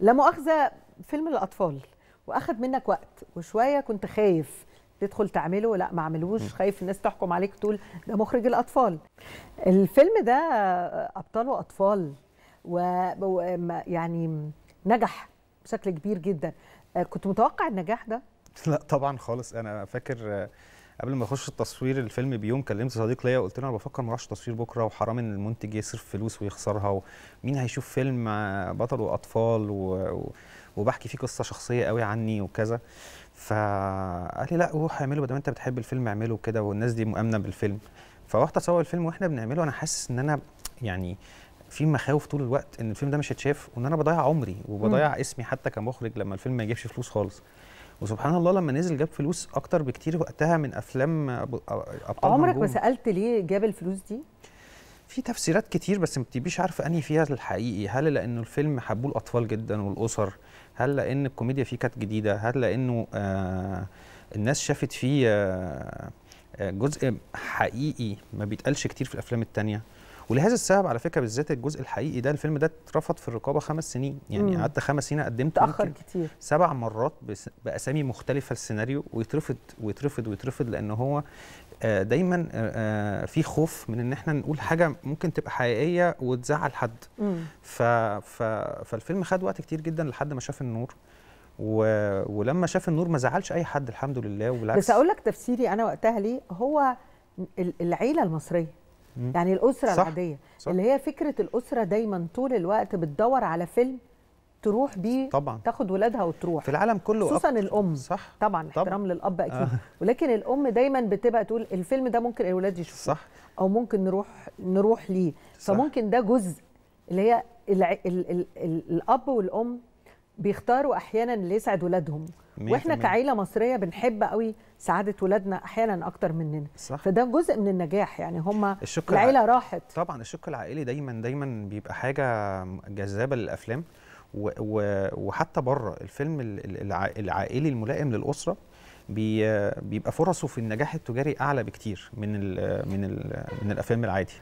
لا مؤاخذه فيلم للاطفال واخد منك وقت وشويه كنت خايف تدخل تعمله لا ما عملوش خايف الناس تحكم عليك تقول ده مخرج الاطفال الفيلم ده ابطاله اطفال و يعني نجح بشكل كبير جدا آه، كنت متوقع النجاح ده لا طبعا خالص انا فاكر قبل ما اخش التصوير الفيلم بيوم كلمت صديق ليا وقلت له انا بفكر ما اروحش تصوير بكره وحرام ان المنتج يصرف فلوس ويخسرها ومين هيشوف فيلم بطل واطفال و... وبحكي فيه قصه شخصيه قوي عني وكذا فقال لي لا روح اعمله ما انت بتحب الفيلم اعمله كده والناس دي مؤمنه بالفيلم فروحت اصور الفيلم واحنا بنعمله انا حاسس ان انا يعني في مخاوف طول الوقت ان الفيلم ده مش هيتشاف وان انا بضيع عمري وبضيع م. اسمي حتى كمخرج لما الفيلم ما يجيبش فلوس خالص وسبحان الله لما نزل جاب فلوس اكتر بكتير وقتها من افلام ابطال عمرك ما سالت ليه جاب الفلوس دي في تفسيرات كتير بس ما بتبقيش عارفه انهي فيها الحقيقي هل لانه الفيلم حبوه الاطفال جدا والاسر هل لان الكوميديا فيه كانت جديده هل لانه آه الناس شافت فيه آه, آه، جزء حقيقي ما بيتقالش كتير في الافلام التانية ولهذا السبب على فكره بالذات الجزء الحقيقي ده الفيلم ده اترفض في الرقابه خمس سنين يعني قعدت خمس سنين قدمت تاخر كتير سبع مرات باسامي مختلفه السيناريو ويترفض ويترفض ويترفض لان هو آه، دايما آه، آه، في خوف من ان احنا نقول حاجه ممكن تبقى حقيقيه وتزعل حد ف ف فالفيلم خد وقت كتير جدا لحد ما شاف النور و... ولما شاف النور ما زعلش اي حد الحمد لله وبالعكس بس اقول لك تفسيري انا وقتها ليه هو العيله المصريه يعني الاسره صح العاديه صح اللي هي فكره الاسره دايما طول الوقت بتدور على فيلم تروح بيه طبعا تاخد ولادها وتروح في العالم كله خصوصا أب... الام صح طبعا احترام للاب آه. اكيد آه. ولكن الام دايما بتبقى تقول الفيلم ده ممكن الولاد يشوفوه صح او ممكن نروح نروح ليه صح. فممكن ده جزء اللي هي ال... ال... ال... الاب والام بيختاروا احيانا اللي يسعد ولادهم واحنا كعيله مصريه بنحب قوي سعاده ولادنا احيانا اكتر مننا صح. فده جزء من النجاح يعني هم العيله راحت طبعا الشق العائلي دايما دايما بيبقى حاجه جذابه للافلام و... و... وحتى بره الفيلم الع... العائلي الملائم للاسره بي... بيبقى فرصه في النجاح التجاري اعلى بكتير من ال... من ال... من الافلام العادي